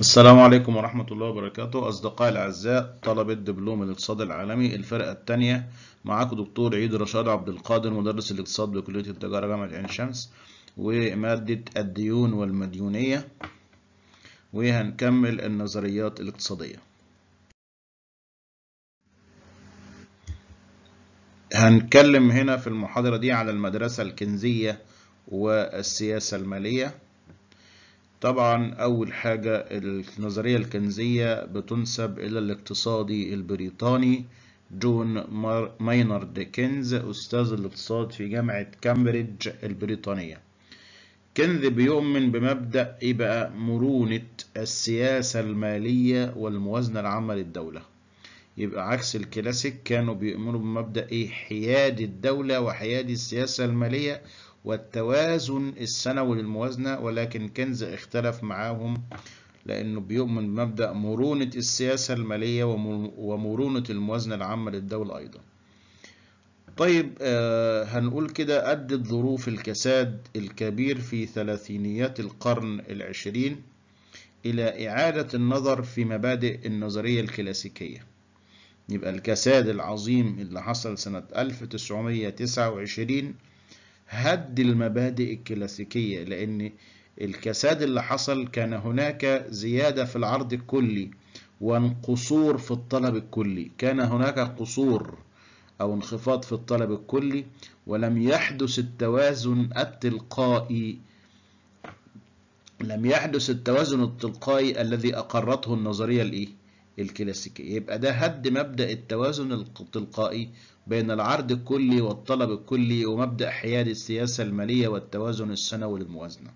السلام عليكم ورحمة الله وبركاته أصدقائي الأعزاء طلبة دبلوم الاقتصاد العالمي الفرقة الثانية معاكم دكتور عيد رشاد عبد القادر مدرس الاقتصاد بكلية التجارة جامعة عين شمس ومادة الديون والمديونية وهنكمل النظريات الاقتصادية هنتكلم هنا في المحاضرة دي على المدرسة الكنزية والسياسة المالية طبعا أول حاجة النظرية الكنزية بتنسب إلى الاقتصادي البريطاني جون ماينارد كنز أستاذ الاقتصاد في جامعة كامبريدج البريطانية كنز بيؤمن بمبدأ إيه بقى مرونة السياسة المالية والموازنة العامة للدولة يبقى عكس الكلاسيك كانوا بيؤمنوا بمبدأ إيه حياد الدولة وحياد السياسة المالية والتوازن السنوي للموازنة ولكن كنز اختلف معاهم لأنه بيؤمن بمبدأ مرونة السياسة المالية ومرونة الموازنة العامة للدولة أيضا طيب آه، هنقول كده أدت ظروف الكساد الكبير في ثلاثينيات القرن العشرين إلى إعادة النظر في مبادئ النظرية الكلاسيكية يبقى الكساد العظيم اللي حصل سنة 1929 هد المبادئ الكلاسيكية لأن الكساد اللي حصل كان هناك زيادة في العرض الكلي وانقصور في الطلب الكلي كان هناك قصور أو انخفاض في الطلب الكلي ولم يحدث التوازن التلقائي لم يحدث التوازن التلقائي الذي أقرته النظرية الإيه؟ الكلاسيكية يبقى ده هد مبدأ التوازن التلقائي بين العرض الكلي والطلب الكلي ومبدأ حياد السياسة المالية والتوازن السنوي للموازنة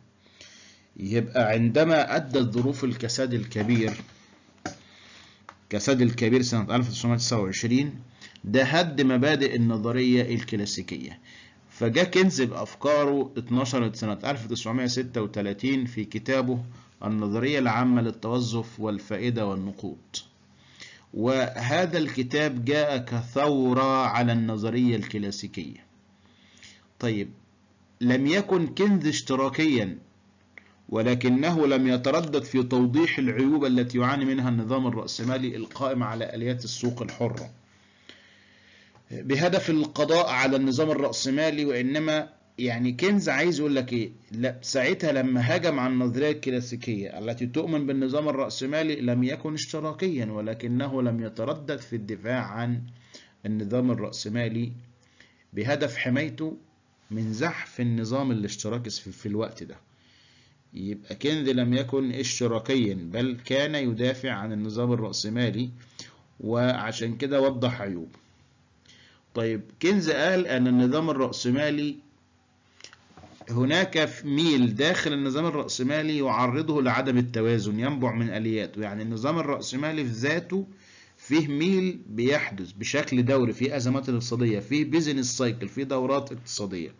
يبقى عندما أدت ظروف الكساد الكبير كساد الكبير سنة 1929 ده هد مبادئ النظرية الكلاسيكية فجاء كنز بأفكاره اتنشرت سنة 1936 في كتابه النظرية العامة للتوظف والفائدة والنقود وهذا الكتاب جاء كثورة على النظرية الكلاسيكية طيب لم يكن كنز اشتراكيا ولكنه لم يتردد في توضيح العيوب التي يعاني منها النظام الرأسمالي القائم على آليات السوق الحرة بهدف القضاء على النظام الرأسمالي وإنما يعني كنز عايز يقول لك ايه لا ساعتها لما هجم على النظريه الكلاسيكيه التي تؤمن بالنظام الراسمالي لم يكن اشتراكيا ولكنه لم يتردد في الدفاع عن النظام الراسمالي بهدف حمايته من زحف النظام الاشتراكي في الوقت ده يبقى كنز لم يكن اشتراكيا بل كان يدافع عن النظام الرأسمالي وعشان كده وضح عيوبه طيب كنز قال أن النظام الرأسمالي هناك ميل داخل النظام الرأسمالي يعرضه لعدم التوازن ينبع من آلياته يعني النظام الرأسمالي في ذاته فيه ميل بيحدث بشكل دوري في أزمات اقتصادية في بيزنس سايكل في دورات اقتصادية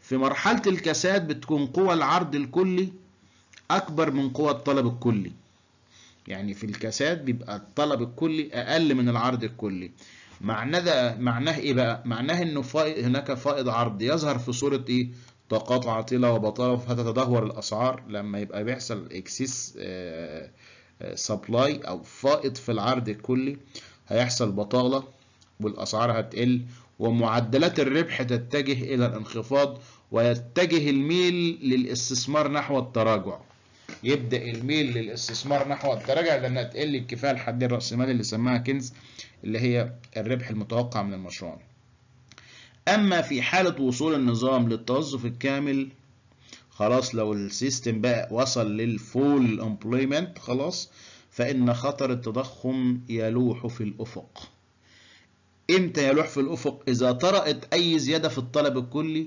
في مرحلة الكساد بتكون قوى العرض الكلي أكبر من قوى الطلب الكلي يعني في الكساد بيبقى الطلب الكلي أقل من العرض الكلي معناه معناه إيه بقى؟ معناه إنه فائض هناك فائض عرض يظهر في صورة إيه؟ تقاطع عاطلة وبطاله فتتدهور الاسعار لما يبقى بيحصل اكسيس آه، سبلاي آه، او فائض في العرض الكلي هيحصل بطاله والاسعار هتقل ومعدلات الربح تتجه الى الانخفاض ويتجه الميل للاستثمار نحو التراجع يبدا الميل للاستثمار نحو التراجع لانها تقل الكفاءه الحديه الراسمالي اللي سماها كنز اللي هي الربح المتوقع من المشروع أما في حالة وصول النظام للتوظف الكامل خلاص لو السيستم بقى وصل للفول امبلويمنت خلاص فإن خطر التضخم يلوح في الأفق إمتى يلوح في الأفق؟ إذا طرأت أي زيادة في الطلب الكلي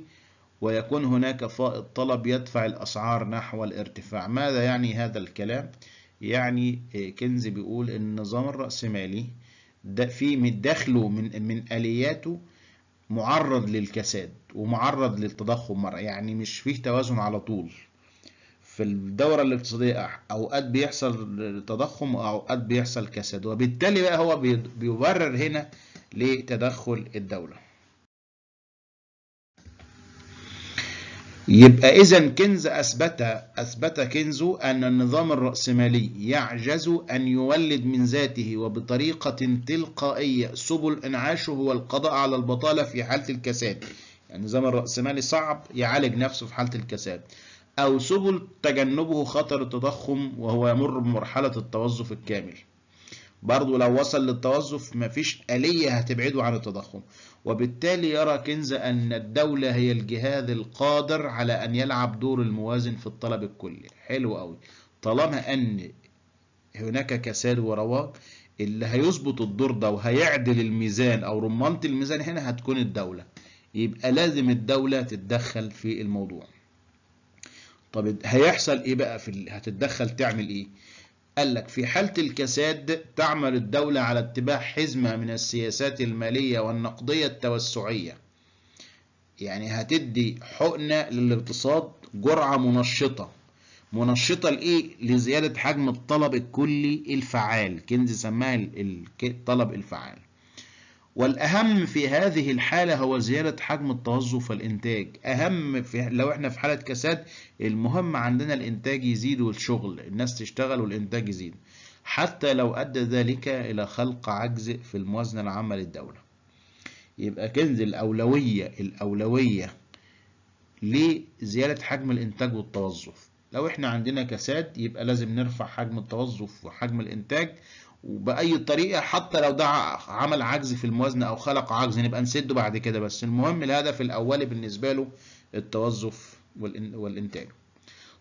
ويكون هناك فائض طلب يدفع الأسعار نحو الارتفاع ماذا يعني هذا الكلام؟ يعني إيه، كنز بيقول إن النظام الرأسمالي ده في دخله من, من آلياته معرض للكساد ومعرض للتضخم مرة يعني مش فيه توازن على طول في الدورة الاقتصادية أوقات بيحصل تضخم وأوقات بيحصل كساد وبالتالي بقى هو بيبرر هنا لتدخل الدولة يبقى إذا كنز أثبت أثبت كنزو أن النظام الرأسمالي يعجز أن يولد من ذاته وبطريقة تلقائية سبل إنعاشه والقضاء على البطالة في حالة الكساد يعني النظام الرأسمالي صعب يعالج نفسه في حالة الكساد أو سبل تجنبه خطر التضخم وهو يمر بمرحلة التوظف الكامل برضه لو وصل للتوظف مفيش آلية هتبعده عن التضخم وبالتالي يرى كنز أن الدولة هي الجهاز القادر على أن يلعب دور الموازن في الطلب الكلي حلو قوي طالما أن هناك كساد ورواق اللي هيظبط الدور ده وهيعدل الميزان أو رمانة الميزان هنا هتكون الدولة يبقى لازم الدولة تتدخل في الموضوع طب هيحصل ايه بقى في ال... هتتدخل تعمل ايه قال لك في حالة الكساد تعمل الدولة على اتباع حزمة من السياسات المالية والنقدية التوسعية يعني هتدي حقنة للاقتصاد جرعة منشطة منشطة لإيه؟ لزيادة حجم الطلب الكلي الفعال كنز سماها الطلب الفعال والأهم في هذه الحالة هو زيادة حجم التوظف والإنتاج أهم في لو إحنا في حالة كساد المهم عندنا الإنتاج يزيد والشغل الناس تشتغل والإنتاج يزيد حتى لو أدى ذلك إلى خلق عجز في الموازنة العامة للدولة يبقى كنز الأولوية الأولوية لزيادة حجم الإنتاج والتوظف لو إحنا عندنا كساد يبقى لازم نرفع حجم التوظف وحجم الإنتاج وبأي طريقة حتى لو ده عمل عجز في الموازنة أو خلق عجز نبقى نسده بعد كده بس المهم الهدف الأولي بالنسبة له التوظف والإنتاج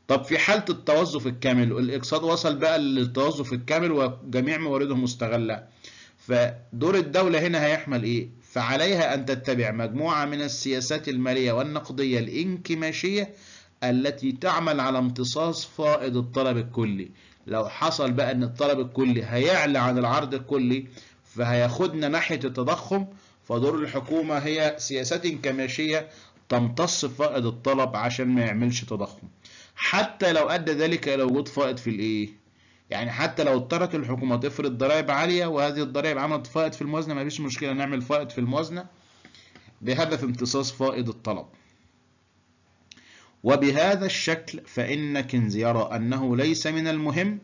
طب في حالة التوظف الكامل الاقتصاد وصل بقى للتوظف الكامل وجميع موارده مستغلة فدور الدولة هنا هيحمل إيه؟ فعليها أن تتبع مجموعة من السياسات المالية والنقدية الإنكماشية التي تعمل على امتصاص فائض الطلب الكلي لو حصل بقى ان الطلب الكلي هيعلى عن العرض الكلي فهياخدنا ناحية التضخم فدور الحكومة هي سياسات كماشية تمتص فائض الطلب عشان ما يعملش تضخم حتى لو أدى ذلك إلى وجود فائض في الإيه؟ يعني حتى لو اضطرت الحكومة تفرض ضرائب عالية وهذه الضرائب عملت فائض في الموازنة مفيش مشكلة نعمل فائض في الموازنة بهدف امتصاص فائض الطلب وبهذا الشكل فإن كنز يرى أنه ليس من المهم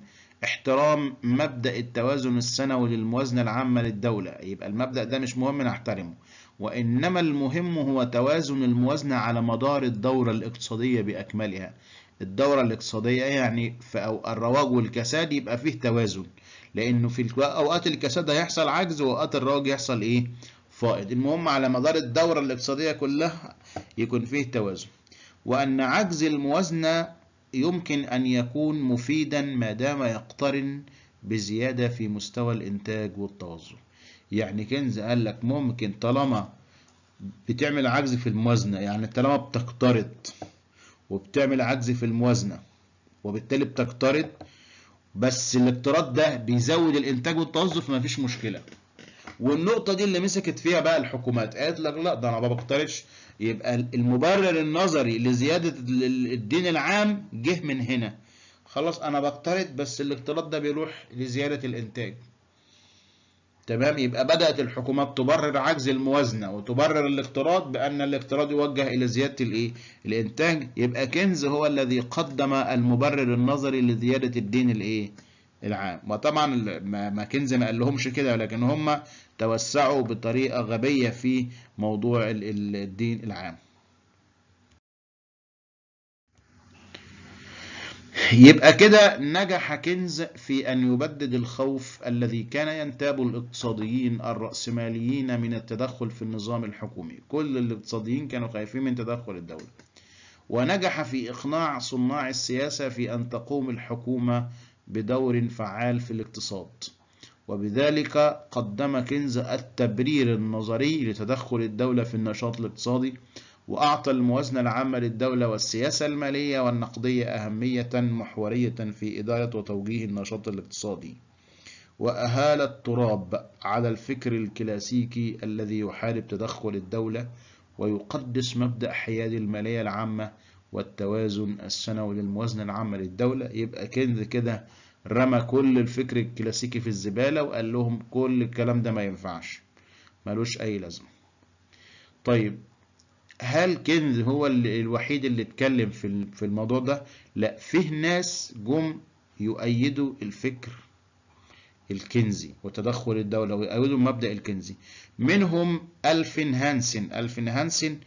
احترام مبدأ التوازن السنوي للموازنة العامة للدولة يبقى المبدأ ده مش مهم نحترمه وإنما المهم هو توازن الموازنة على مدار الدورة الاقتصادية بأكملها الدورة الاقتصادية يعني في الرواج والكساد يبقى فيه توازن لأنه في أوقات الكساد هيحصل عجز وأوقات الرواج يحصل إيه؟ فائض المهم على مدار الدورة الاقتصادية كلها يكون فيه توازن وأن عجز الموازنة يمكن أن يكون مفيدا ما دام يقترن بزيادة في مستوى الإنتاج والتوظف يعني كنز قال لك ممكن طالما بتعمل عجز في الموازنة يعني طالما بتقترض وبتعمل عجز في الموازنة وبالتالي بتقترض بس الاقتراض ده بيزود الإنتاج والتوظف مفيش مشكلة والنقطة دي اللي مسكت فيها بقى الحكومات قالت لك لا ده أنا ما بقترضش يبقى المبرر النظري لزيادة الدين العام جه من هنا خلاص أنا بقترض بس الاقتراض ده بيروح لزيادة الإنتاج تمام يبقى بدأت الحكومات تبرر عجز الموازنة وتبرر الاقتراض بأن الاقتراض يوجه إلى زيادة الإيه؟ الإنتاج يبقى كنز هو الذي قدم المبرر النظري لزيادة الدين الإيه؟ العام وطبعا كنز ما قال لهمش كده ولكن هم توسعوا بطريقة غبية في موضوع الدين العام يبقى كده نجح كنز في أن يبدد الخوف الذي كان ينتاب الاقتصاديين الرأسماليين من التدخل في النظام الحكومي كل الاقتصاديين كانوا خايفين من تدخل الدولة ونجح في إقناع صناع السياسة في أن تقوم الحكومة بدور فعال في الاقتصاد وبذلك قدم كنز التبرير النظري لتدخل الدولة في النشاط الاقتصادي وأعطى الموازنة العامة للدولة والسياسة المالية والنقدية أهمية محورية في إدارة وتوجيه النشاط الاقتصادي وأهال التراب على الفكر الكلاسيكي الذي يحارب تدخل الدولة ويقدس مبدأ حياد المالية العامة والتوازن السنوي للموازنة العامة للدولة يبقى كنز كده رمى كل الفكر الكلاسيكي في الزبالة وقال لهم كل الكلام ده ما ينفعش ملوش أي لازمة طيب هل كنز هو الوحيد اللي اتكلم في الموضوع ده؟ لا فيه ناس جم يؤيدوا الفكر الكنزي وتدخل الدولة ويؤيدوا المبدأ الكنزي منهم ألفين هانسن ألفين هانسن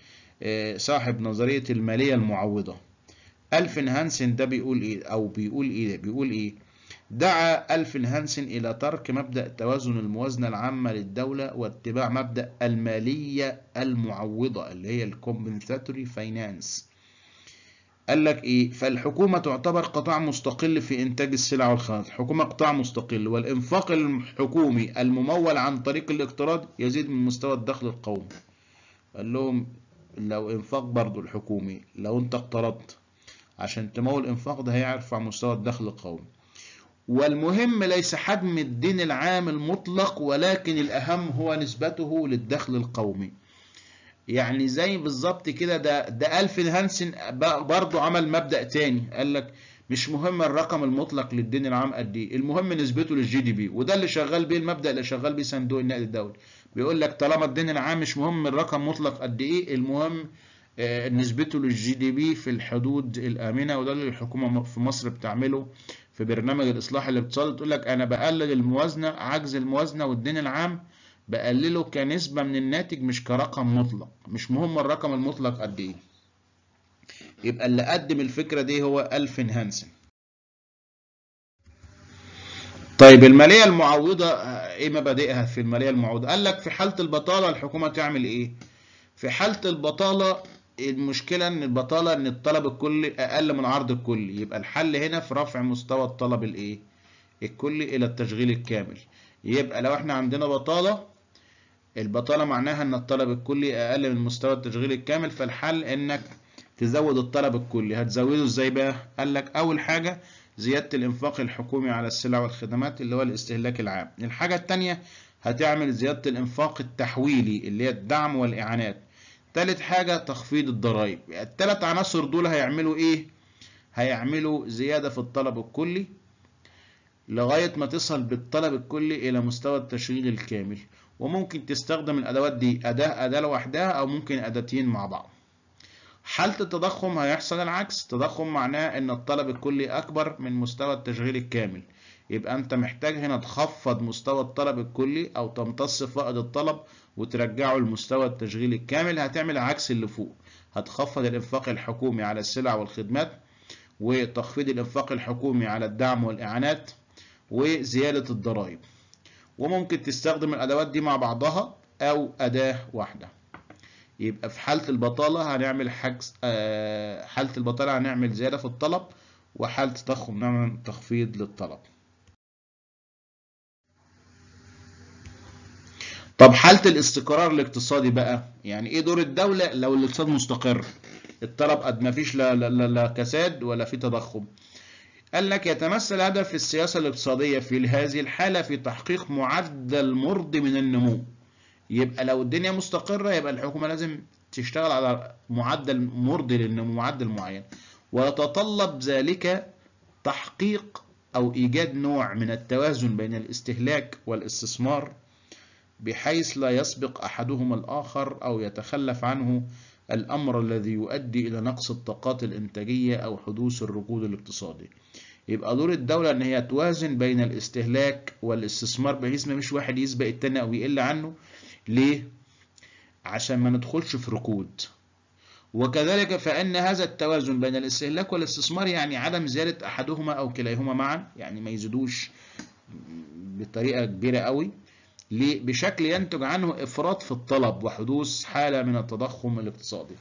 آه، صاحب نظرية المالية المعوضة ألفن هانسن ده بيقول إيه أو بيقول إيه بيقول إيه دعا ألفن هانسن إلى ترك مبدأ توازن الموازنة العامة للدولة واتباع مبدأ المالية المعوضة اللي هي الكومبنساتوري فاينانس قال لك إيه فالحكومة تعتبر قطاع مستقل في إنتاج السلع والخدمات الحكومة قطاع مستقل والإنفاق الحكومي الممول عن طريق الاقتراض يزيد من مستوى الدخل القومي قال لهم لو انفاق برضو الحكومي لو انت اقترضت عشان تمول الانفاق ده هيرفع مستوى الدخل القومي والمهم ليس حجم الدين العام المطلق ولكن الأهم هو نسبته للدخل القومي يعني زي بالظبط كده ده ده ألفين هانسن برضه عمل مبدأ تاني قال لك مش مهم الرقم المطلق للدين العام قد ايه المهم نسبته للجي دي بي وده اللي شغال بيه المبدأ اللي شغال بيه صندوق النقد الدولي بيقول لك طالما الدين العام مش مهم الرقم مطلق قد ايه المهم آه، نسبته للجي دي بي في الحدود الآمنة وده اللي الحكومة في مصر بتعمله في برنامج الإصلاح الاقتصادي تقول لك أنا بقلل الموازنة عجز الموازنة والدين العام بقلله كنسبة من الناتج مش كرقم مطلق مش مهم الرقم المطلق قد إيه يبقى اللي قدم الفكرة دي هو الفن هانسن طيب المالية المعوضة آه، ايه مبادئها في الماليه الموعوده قال لك في حاله البطاله الحكومه تعمل ايه في حاله البطاله المشكله ان البطاله ان الطلب الكلي اقل من العرض الكلي يبقى الحل هنا في رفع مستوى الطلب الايه الكلي الى التشغيل الكامل يبقى لو احنا عندنا بطاله البطاله معناها ان الطلب الكلي اقل من مستوى التشغيل الكامل فالحل انك تزود الطلب الكلي هتزوده ازاي بقى قال لك اول حاجه زيادة الإنفاق الحكومي على السلع والخدمات اللي هو الاستهلاك العام الحاجة التانية هتعمل زيادة الإنفاق التحويلي اللي هي الدعم والإعانات تالت حاجة تخفيض الضرائب التلات عناصر دول هيعملوا إيه؟ هيعملوا زيادة في الطلب الكلي لغاية ما تصل بالطلب الكلي إلى مستوى التشغيل الكامل وممكن تستخدم الأدوات دي أداة أداة لوحدها أو ممكن أداتين مع بعض حالة التضخم هيحصل العكس التضخم معناه ان الطلب الكلي اكبر من مستوى التشغيل الكامل يبقى انت محتاج هنا تخفض مستوى الطلب الكلي او تمتص فائض الطلب وترجعه لمستوى التشغيل الكامل هتعمل عكس اللي فوق هتخفض الانفاق الحكومي على السلع والخدمات وتخفيض الانفاق الحكومي على الدعم والاعانات وزيادة الضرائب وممكن تستخدم الادوات دي مع بعضها او اداة واحدة يبقى في حالة البطالة هنعمل حجز آه، حالة البطالة هنعمل زيادة في الطلب وحالة التضخم نعمل تخفيض للطلب طب حالة الاستقرار الاقتصادي بقى يعني ايه دور الدولة لو الاقتصاد مستقر الطلب قد ما فيش لا, لا, لا, لا كساد ولا في تضخم قال لك يتمثل هدف السياسة الاقتصادية في هذه الحالة في تحقيق معدل مرضي من النمو يبقى لو الدنيا مستقرة يبقى الحكومة لازم تشتغل على معدل مرضي لانه معدل معين ويتطلب ذلك تحقيق أو إيجاد نوع من التوازن بين الاستهلاك والاستثمار بحيث لا يسبق أحدهما الآخر أو يتخلف عنه الأمر الذي يؤدي إلى نقص الطاقات الإنتاجية أو حدوث الركود الاقتصادي يبقى دور الدولة إن هي توازن بين الاستهلاك والاستثمار بحيث ما مش واحد يسبق التاني أو يقل عنه ليه؟ عشان ما ندخلش في ركود وكذلك فإن هذا التوازن بين الاستهلاك والاستثمار يعني عدم زيادة أحدهما أو كليهما معا يعني ما يزيدوش بطريقة كبيرة قوي بشكل ينتج عنه إفراط في الطلب وحدوث حالة من التضخم الاقتصادي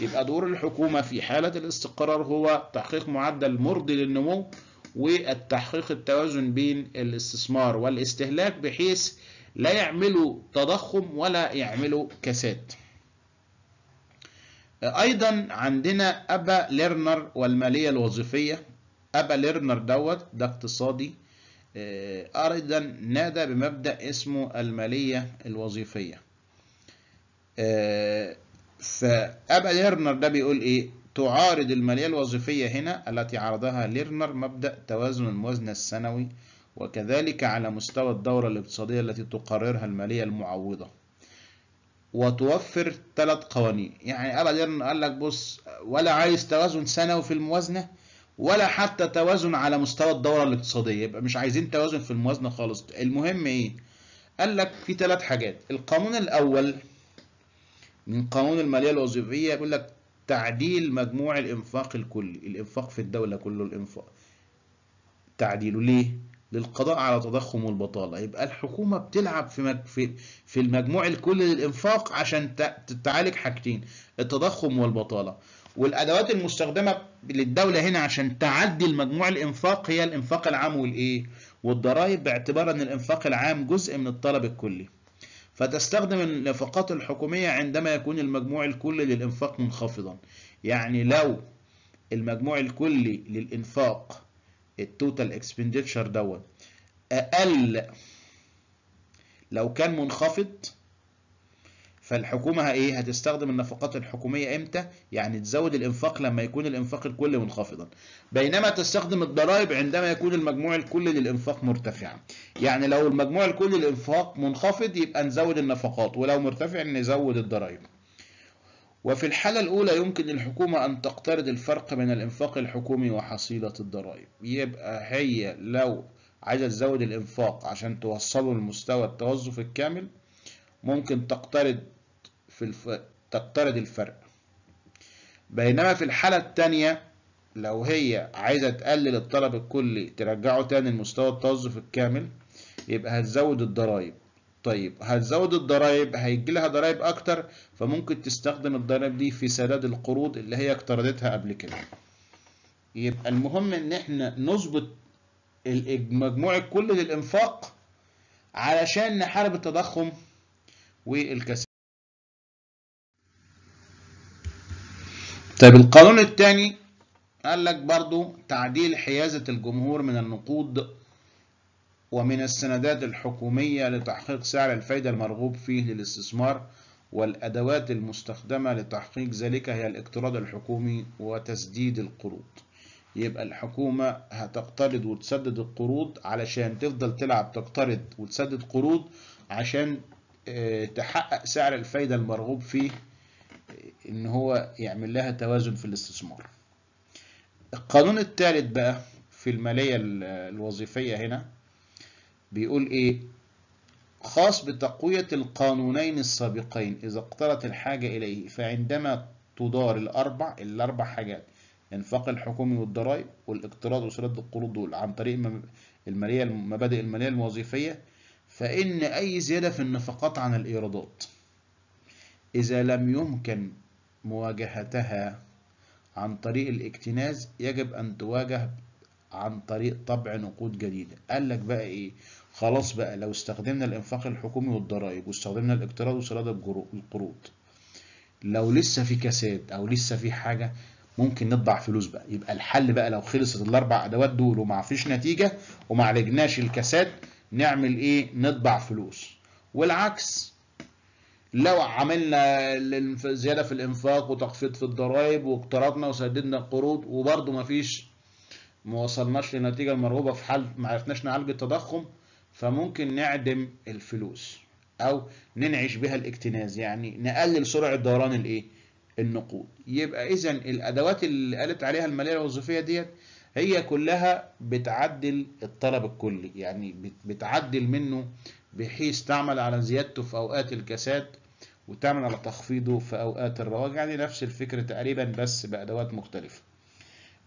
يبقى دور الحكومة في حالة الاستقرار هو تحقيق معدل مرضي للنمو والتحقيق التوازن بين الاستثمار والاستهلاك بحيث لا يعملوا تضخم ولا يعملوا كساد ايضا عندنا ابا ليرنر والماليه الوظيفيه ابا ليرنر دوت ده اقتصادي آه، ايضا نادى بمبدا اسمه الماليه الوظيفيه آه، فابا ليرنر ده بيقول ايه تعارض الماليه الوظيفيه هنا التي عرضها ليرنر مبدا توازن الموازنه السنوي وكذلك على مستوى الدورة الاقتصادية التي تقررها المالية المعوضة وتوفر ثلاث قوانين يعني ابدا قال لك بص ولا عايز توازن سنوي في الموازنه ولا حتى توازن على مستوى الدوره الاقتصاديه يبقى مش عايزين توازن في الموازنه خالص المهم ايه قال لك في ثلاث حاجات القانون الاول من قانون الماليه الوظيفيه يقول لك تعديل مجموع الانفاق الكلي الانفاق في الدوله كله الانفاق تعديله ليه للقضاء على تضخم والبطالة يبقى الحكومة بتلعب في في في المجموع الكلي للإنفاق عشان تعالج حاجتين التضخم والبطالة والأدوات المستخدمة للدولة هنا عشان تعدي المجموع الإنفاق هي الإنفاق العام والإيه والضرائب باعتبار أن الإنفاق العام جزء من الطلب الكلي فتستخدم النفقات الحكومية عندما يكون المجموع الكلي للإنفاق منخفضا يعني لو المجموع الكلي للإنفاق التوتال اكسبندتشر دوت اقل لو كان منخفض فالحكومه ايه هتستخدم النفقات الحكوميه امتى يعني تزود الانفاق لما يكون الانفاق الكلي منخفضا بينما تستخدم الضرائب عندما يكون المجموع الكلي للانفاق مرتفعا يعني لو المجموع الكلي للانفاق منخفض يبقى نزود النفقات ولو مرتفع نزود الضرائب وفي الحالة الأولى يمكن للحكومة أن تقترض الفرق بين الإنفاق الحكومي وحصيلة الضرائب يبقى هي لو عايزة تزود الإنفاق عشان توصله لمستوى التوظف الكامل ممكن تقترض في الف... تقترض الفرق بينما في الحالة التانية لو هي عايزة تقلل الطلب الكلي ترجعه تاني لمستوى التوظف الكامل يبقى هتزود الضرايب طيب هتزود الضرايب هيجي لها ضرايب اكتر فممكن تستخدم الضرايب دي في سداد القروض اللي هي اقترضتها قبل كده يبقى المهم ان احنا نظبط مجموع الكل للانفاق علشان نحارب التضخم والكسر طيب القانون الثاني قال لك برضو تعديل حيازة الجمهور من النقود ومن السندات الحكومية لتحقيق سعر الفايدة المرغوب فيه للاستثمار والأدوات المستخدمة لتحقيق ذلك هي الاقتراض الحكومي وتسديد القروض يبقى الحكومة هتقترض وتسدد القروض علشان تفضل تلعب تقترض وتسدد قروض عشان آه، تحقق سعر الفايدة المرغوب فيه آه، ان هو يعمل لها توازن في الاستثمار القانون الثالث بقى في المالية الوظيفية هنا بيقول ايه خاص بتقوية القانونين السابقين إذا اقترت الحاجة إليه فعندما تدار الأربع الأربع حاجات إنفاق الحكومي والضرائب والاقتراض وسداد القروض دول عن طريق المالية المبادئ المالية الوظيفية فإن أي زيادة في النفقات عن الإيرادات إذا لم يمكن مواجهتها عن طريق الاكتناز يجب أن تواجه عن طريق طبع نقود جديدة قال لك بقى إيه خلاص بقى لو استخدمنا الإنفاق الحكومي والضرائب واستخدمنا الاقتراض وسداد القروض لو لسه في كساد أو لسه في حاجة ممكن نطبع فلوس بقى يبقى الحل بقى لو خلصت الأربع أدوات دول وما فيش نتيجة وما عالجناش الكساد نعمل إيه؟ نطبع فلوس والعكس لو عملنا زيادة في الإنفاق وتخفيض في الضرائب واقترضنا وسددنا القروض وبرضه فيش ما وصلناش لنتيجة المرغوبة في حل ما عرفناش نعالج التضخم فممكن نعدم الفلوس او ننعش بها الاكتناز يعني نقلل سرعه دوران الايه النقود يبقى اذا الادوات اللي قالت عليها الماليه الوظيفيه ديت هي كلها بتعدل الطلب الكلي يعني بتعدل منه بحيث تعمل على زيادته في اوقات الكساد وتعمل على تخفيضه في اوقات الرواج يعني نفس الفكر تقريبا بس بادوات مختلفه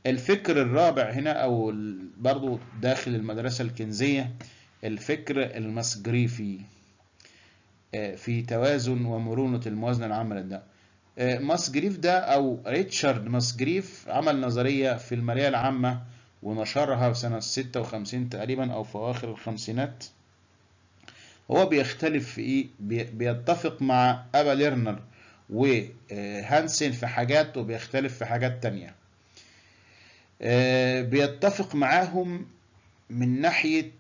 الفكر الرابع هنا او برضو داخل المدرسه الكنزيه الفكر المسجريفي آه، في توازن ومرونة الموازنة العامة للدم آه، ماسجريف ده أو ريتشارد ماسجريف عمل نظرية في المالية العامة ونشرها في سنة 56 تقريبا أو في أواخر الخمسينات هو بيختلف في إيه؟ بيتفق مع أبا ليرنر وهانسن آه، في حاجات وبيختلف في حاجات تانية بيتفق معاهم من ناحية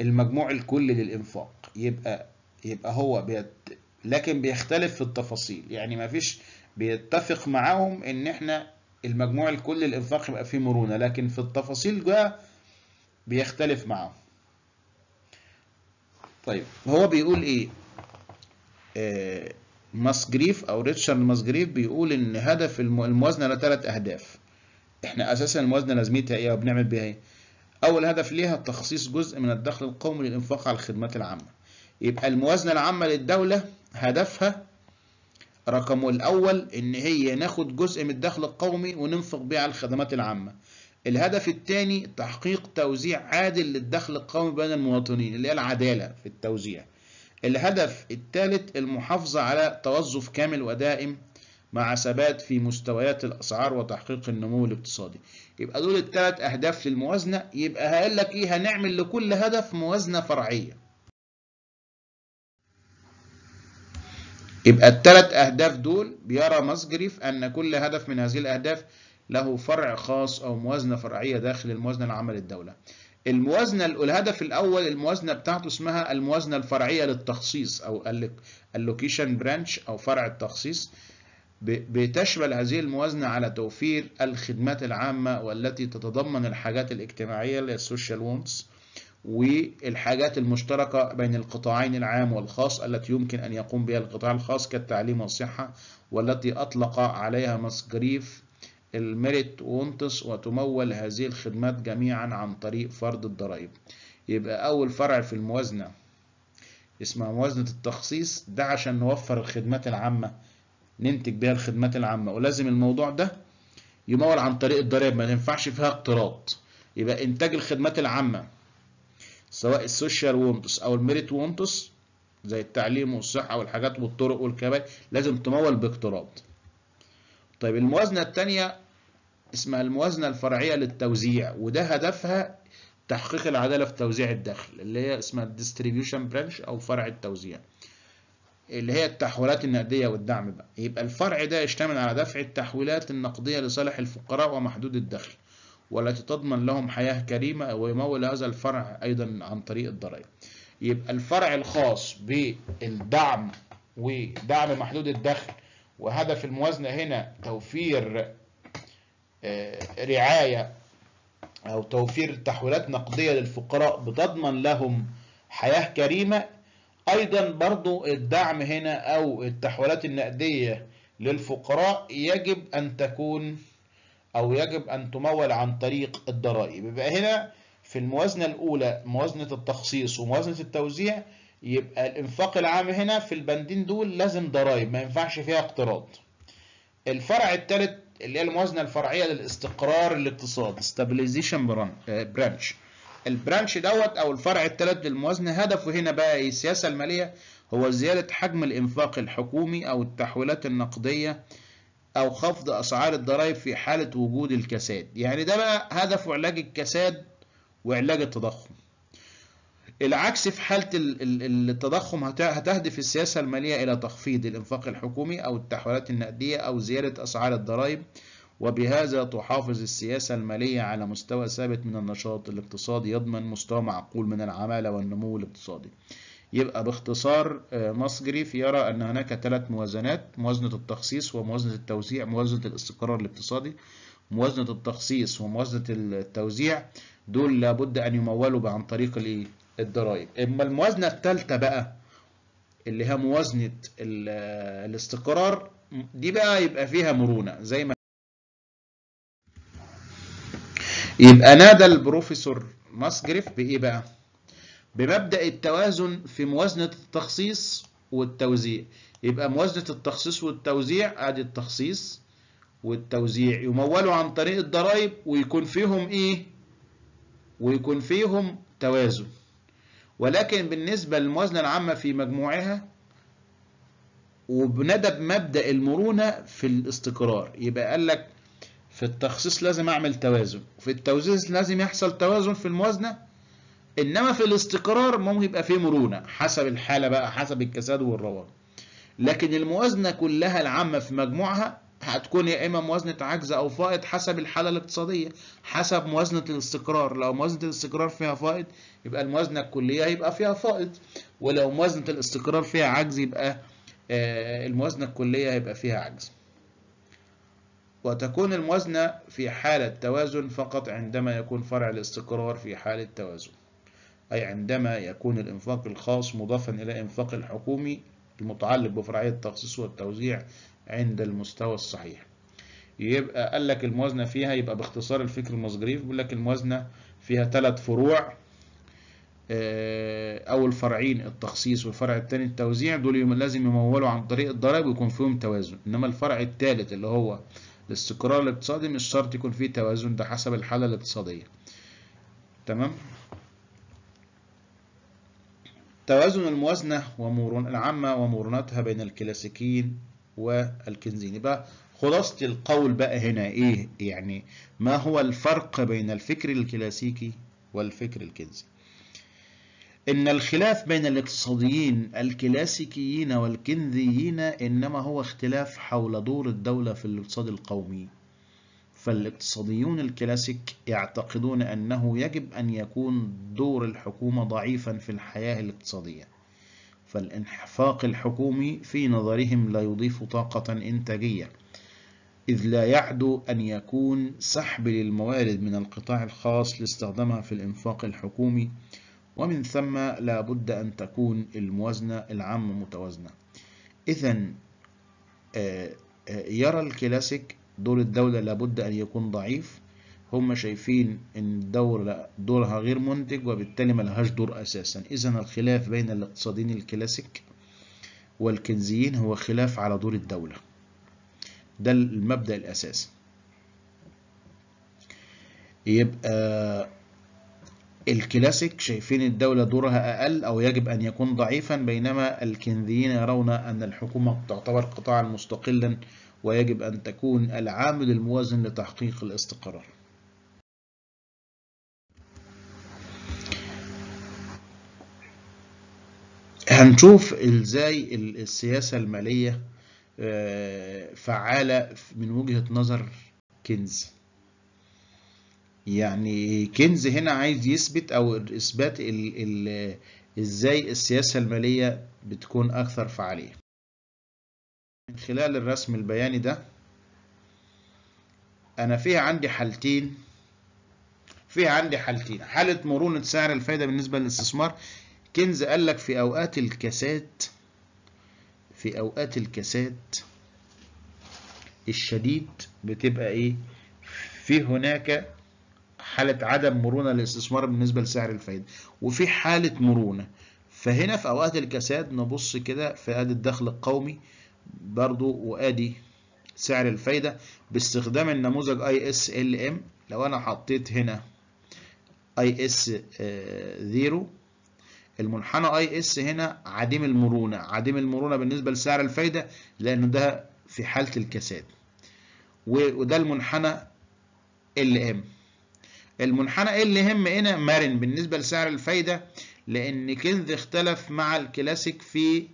المجموع الكلي للإنفاق يبقى يبقى هو بيت لكن بيختلف في التفاصيل يعني ما فيش بيتفق معاهم ان احنا المجموع الكلي للإنفاق يبقى فيه مرونة لكن في التفاصيل ده بيختلف معاهم طيب هو بيقول ايه آه، ماسجريف او ريتشارد ماسجريف بيقول ان هدف الموازنه ثلاث اهداف احنا اساسا الموازنه لازمتها ايه وبنعمل بيها ايه اول هدف ليها تخصيص جزء من الدخل القومي للانفاق على الخدمات العامه يبقى الموازنه العامه للدوله هدفها رقم الاول ان هي ناخد جزء من الدخل القومي وننفق بيه على الخدمات العامه الهدف الثاني تحقيق توزيع عادل للدخل القومي بين المواطنين اللي هي العداله في التوزيع الهدف الثالث المحافظه على توظف كامل ودائم مع ثبات في مستويات الأسعار وتحقيق النمو الاقتصادي يبقى دول الثلاث أهداف للموازنة يبقى هقول لك إيه هنعمل لكل هدف موازنة فرعية يبقى الثلاث أهداف دول بيرى مازجريف أن كل هدف من هذه الأهداف له فرع خاص أو موازنة فرعية داخل الموازنة العامة للدولة الموازنة الهدف الأول الموازنة بتاعته اسمها الموازنة الفرعية للتخصيص أو اللوكيشن برانش أو فرع التخصيص بتشمل هذه الموازنة على توفير الخدمات العامة والتي تتضمن الحاجات الاجتماعية اللي هي السوشيال وونتس والحاجات المشتركة بين القطاعين العام والخاص التي يمكن أن يقوم بها القطاع الخاص كالتعليم والصحة والتي أطلق عليها مسجريف الميريت وونتس وتمول هذه الخدمات جميعا عن طريق فرض الضرائب يبقى أول فرع في الموازنة اسمها موازنة التخصيص ده عشان نوفر الخدمات العامة ننتج بيها الخدمات العامة ولازم الموضوع ده يمول عن طريق الضرائب ما ينفعش فيها اقتراض يبقى إنتاج الخدمات العامة سواء السوشيال وونتس أو الميريت وونتس زي التعليم والصحة والحاجات والطرق والكباري لازم تمول باقتراض. طيب الموازنة الثانية اسمها الموازنة الفرعية للتوزيع وده هدفها تحقيق العدالة في توزيع الدخل اللي هي اسمها distribution برانش أو فرع التوزيع. اللي هي التحويلات النقدية والدعم بقى يبقى الفرع ده يشتمل على دفع التحويلات النقدية لصالح الفقراء ومحدود الدخل والتي تضمن لهم حياة كريمة ويمول هذا الفرع أيضا عن طريق الضرائب يبقى الفرع الخاص بالدعم ودعم محدود الدخل وهدف الموازنة هنا توفير آه، رعاية أو توفير تحويلات نقدية للفقراء بتضمن لهم حياة كريمة ايضا برضو الدعم هنا او التحويلات النقدية للفقراء يجب ان تكون او يجب ان تمول عن طريق الضرائب يبقى هنا في الموازنة الاولى موازنة التخصيص وموازنة التوزيع يبقى الانفاق العام هنا في البندين دول لازم ضرائب ما ينفعش فيها اقتراض الفرع الثالث اللي هي الموازنة الفرعية للاستقرار الاقتصاد stabilization آه، branch البرانش دوت او الفرع الثالث للموازنه هدفه هنا بقى ايه السياسه الماليه هو زياده حجم الانفاق الحكومي او التحويلات النقديه او خفض اسعار الضرائب في حاله وجود الكساد يعني ده بقى هدفه علاج الكساد وعلاج التضخم العكس في حالة التضخم هتهدف السياسة المالية إلى تخفيض الإنفاق الحكومي أو التحويلات النقدية أو زيادة أسعار الضرائب وبهذا تحافظ السياسة المالية على مستوى ثابت من النشاط الاقتصادي يضمن مستوى معقول من العمالة والنمو الاقتصادي يبقى باختصار آه، ماس جريف يرى أن هناك ثلاث موازنات موازنة التخصيص وموازنة التوزيع موازنة الاستقرار الاقتصادي موازنة التخصيص وموازنة التوزيع دول لابد أن يمولوا عن طريق الضرائب أما الموازنة الثالثة بقى اللي هي موازنة الاستقرار دي بقى يبقى فيها مرونة زي ما يبقى نادى البروفيسور ماسجريف بايه بقى بمبدا التوازن في موازنه التخصيص والتوزيع يبقى موازنه التخصيص والتوزيع ادي التخصيص والتوزيع يمولوا عن طريق الضرائب ويكون فيهم ايه ويكون فيهم توازن ولكن بالنسبه للموازنه العامه في مجموعها وبندب مبدا المرونه في الاستقرار يبقى قال لك في التخصيص لازم أعمل توازن وفي التوزيع لازم يحصل توازن في الموازنة إنما في الاستقرار ممكن يبقى فيه مرونة حسب الحالة بقى حسب الكساد والرواج لكن الموازنة كلها العامة في مجموعها هتكون يا إما موازنة عجز أو فائض حسب الحالة الاقتصادية حسب موازنة الاستقرار لو موازنة الاستقرار فيها فائض يبقى الموازنة الكلية هيبقى فيها فائض ولو موازنة الاستقرار فيها عجز يبقى آه، الموازنة الكلية هيبقى فيها عجز وتكون الموازنة في حالة توازن فقط عندما يكون فرع الاستقرار في حالة توازن أي عندما يكون الإنفاق الخاص مضافا إلى إنفاق الحكومي المتعلق بفرعية التخصيص والتوزيع عند المستوى الصحيح يبقى قال لك الموازنة فيها يبقى باختصار الفكر المسجريف بيقول لك الموازنة فيها ثلاث فروع آه، أول فرعين التخصيص والفرع الثاني التوزيع دول لازم يمولوا عن طريق الضرائب ويكون فيهم توازن إنما الفرع الثالث اللي هو الاستقرار الاقتصادي مش شرط يكون فيه توازن ده حسب الحالة الاقتصادية تمام توازن الموازنة ومرون العامة ومرونتها بين الكلاسيكيين والكنزين يبقى خلاصة القول بقى هنا إيه يعني ما هو الفرق بين الفكر الكلاسيكي والفكر الكنزي إن الخلاف بين الاقتصاديين الكلاسيكيين والكنذيين إنما هو اختلاف حول دور الدولة في الاقتصاد القومي فالاقتصاديون الكلاسيك يعتقدون أنه يجب أن يكون دور الحكومة ضعيفا في الحياة الاقتصادية فالانحفاق الحكومي في نظرهم لا يضيف طاقة إنتاجية إذ لا يعدو أن يكون سحب للموارد من القطاع الخاص لاستخدامها في الإنفاق الحكومي ومن ثم لا بد أن تكون الموازنة العامة متوازنة إذا آه، آه، يرى الكلاسيك دور الدولة لابد أن يكون ضعيف هم شايفين ان الدولة دورها غير منتج وبالتالي ملهاش دور اساسا اذا الخلاف بين الاقتصاديين الكلاسيك والكنزيين هو خلاف على دور الدولة ده المبدأ الاساسي يبقى الكلاسيك شايفين الدولة دورها أقل أو يجب أن يكون ضعيفا بينما الكنديين يرون أن الحكومة تعتبر قطاعا مستقلا ويجب أن تكون العامل الموازن لتحقيق الاستقرار هنشوف ازاي السياسة المالية آه، فعالة من وجهة نظر كنز يعني كنز هنا عايز يثبت او اثبات ازاي السياسه الماليه بتكون اكثر فعاليه من خلال الرسم البياني ده انا فيها عندي حالتين فيها عندي حالتين حاله مرونه سعر الفايده بالنسبه للاستثمار كنز قال لك في اوقات الكساد في اوقات الكساد الشديد بتبقى ايه في هناك حالة عدم مرونة للاستثمار بالنسبة لسعر الفايدة وفي حالة مرونة فهنا في أوقات الكساد نبص كده في أدي الدخل القومي برضو وأدي سعر الفايدة باستخدام النموذج اي اس ال ام لو أنا حطيت هنا اي اس زيرو المنحنى اي اس هنا عديم المرونة عديم المرونة بالنسبة لسعر الفايدة لأن ده في حالة الكساد وده المنحنى ال ام المنحنى ايه اللي يهم هنا إيه؟ مرن بالنسبة لسعر الفايدة لأن كنز اختلف مع الكلاسيك في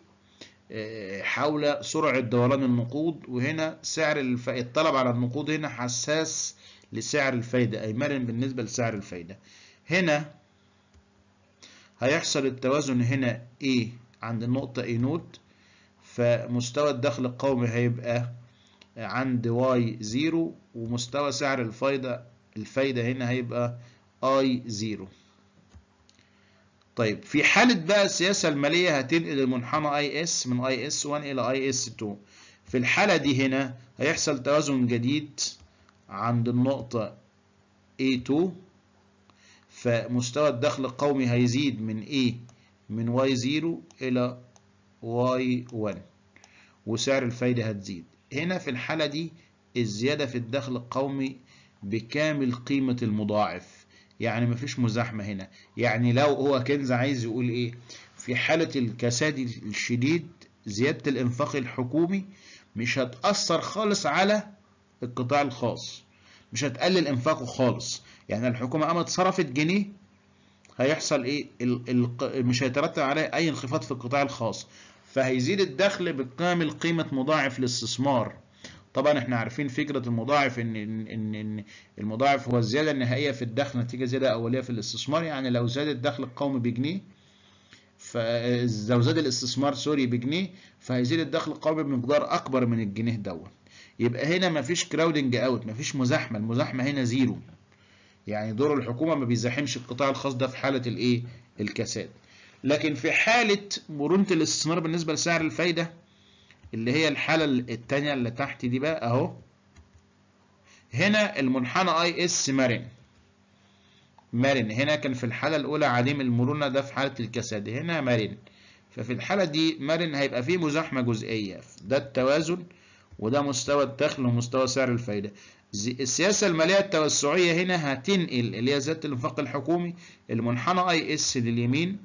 آه، حول سرعة دوران النقود وهنا سعر الطلب على النقود هنا حساس لسعر الفايدة أي مرن بالنسبة لسعر الفايدة هنا هيحصل التوازن هنا ايه عند النقطة اي نوت فمستوى الدخل القومي هيبقى عند واي زيرو ومستوى سعر الفايدة الفايدة هنا هيبقى اي زيرو طيب في حالة بقى السياسة المالية هتنقل المنحنى اي اس من اي اس 1 الى اي اس 2 في الحالة دي هنا هيحصل توازن جديد عند النقطة A2 فمستوى الدخل القومي هيزيد من A من Y0 إلى Y1 وسعر الفايدة هتزيد هنا في الحالة دي الزيادة في الدخل القومي بكامل قيمة المضاعف يعني مفيش مزاحمة هنا يعني لو هو كنز عايز يقول ايه في حالة الكساد الشديد زيادة الانفاق الحكومي مش هتأثر خالص على القطاع الخاص مش هتقلل انفاقه خالص يعني الحكومة قامت صرفت جنيه هيحصل ايه مش هيترتب عليه اي انخفاض في القطاع الخاص فهيزيد الدخل بكامل قيمة مضاعف الاستثمار طبعا احنا عارفين فكرة المضاعف ان ان ان المضاعف هو الزيادة النهائية في الدخل نتيجة زيادة أولية في الاستثمار يعني لو زاد الدخل القومي بجنيه لو زاد الاستثمار سوري بجنيه فهيزيد الدخل القومي بمقدار أكبر من الجنيه دوت يبقى هنا مفيش كراودنج اوت مفيش مزاحمة المزاحمة هنا زيرو يعني دور الحكومة ما بيزاحمش القطاع الخاص ده في حالة الايه الكساد لكن في حالة مرونة الاستثمار بالنسبة لسعر الفايدة اللي هي الحالة التانية اللي تحت دي بقى اهو هنا المنحنى اي اس مرن مرن هنا كان في الحالة الأولى عديم المرونة ده في حالة الكساد هنا مرن ففي الحالة دي مرن هيبقى فيه مزاحمة جزئية ده التوازن وده مستوى الدخل ومستوى سعر الفايدة السياسة المالية التوسعية هنا هتنقل اللي هي ذات الانفاق الحكومي المنحنى اي اس لليمين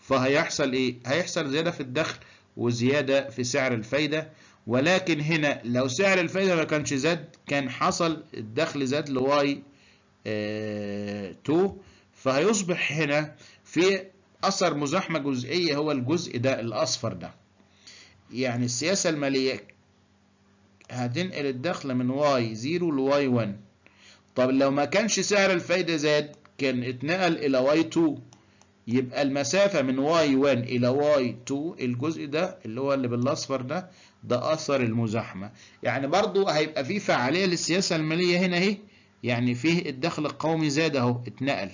فهيحصل ايه؟ هيحصل زيادة في الدخل وزيادة في سعر الفايدة ولكن هنا لو سعر الفايدة ما كانش زاد كان حصل الدخل زاد لواي 2 آه، فهيصبح هنا في أثر مزاحمة جزئية هو الجزء ده الأصفر ده يعني السياسة المالية هتنقل الدخل من واي 0 لواي 1 طب لو ما كانش سعر الفايدة زاد كان اتنقل إلى واي 2 يبقى المسافة من y1 إلى y2 الجزء ده اللي هو اللي بالأصفر ده ده أثر المزاحمة يعني برضو هيبقى فيه فعالية للسياسة المالية هنا أهي يعني فيه الدخل القومي زاد أهو اتنقل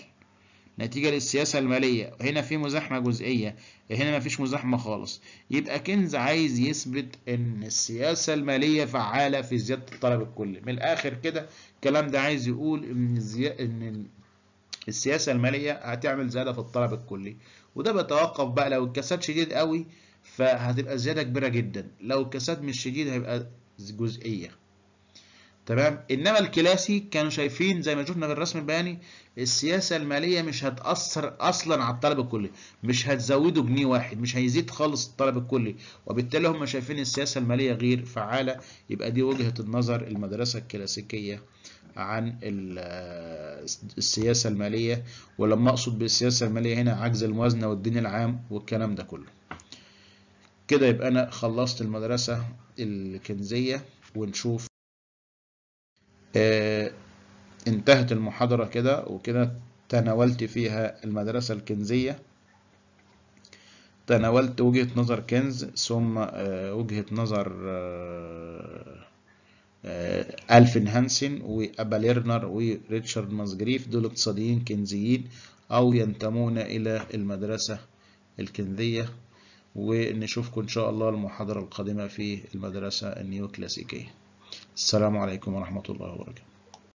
نتيجة للسياسة المالية هنا في مزاحمة جزئية هنا مفيش مزاحمة خالص يبقى كنز عايز يثبت إن السياسة المالية فعالة في زيادة الطلب الكلي من الآخر كده الكلام ده عايز يقول إن, إن السياسه الماليه هتعمل زياده في الطلب الكلي وده بيتوقف بقى لو الكساد شديد قوي فهتبقى زياده كبيره جدا لو الكساد مش شديد هيبقى جزئيه تمام انما الكلاسي كانوا شايفين زي ما شفنا في الرسم البياني السياسه الماليه مش هتاثر اصلا على الطلب الكلي مش هتزوده جنيه واحد مش هيزيد خالص الطلب الكلي وبالتالي هم شايفين السياسه الماليه غير فعاله يبقى دي وجهه النظر المدرسه الكلاسيكيه عن السياسة المالية ولما أقصد بالسياسة المالية هنا عجز الموازنة والدين العام والكلام ده كله كده يبقى أنا خلصت المدرسة الكنزية ونشوف آه انتهت المحاضرة كده وكده تناولت فيها المدرسة الكنزية تناولت وجهة نظر كنز ثم آه وجهة نظر آه آه، ألفين هانسن وأبا ليرنر وريتشارد ماسجريف دول اقتصاديين كنزيين أو ينتمون إلى المدرسة الكنزية ونشوفكم إن شاء الله المحاضرة القادمة في المدرسة النيوكلاسيكية السلام عليكم ورحمة الله وبركاته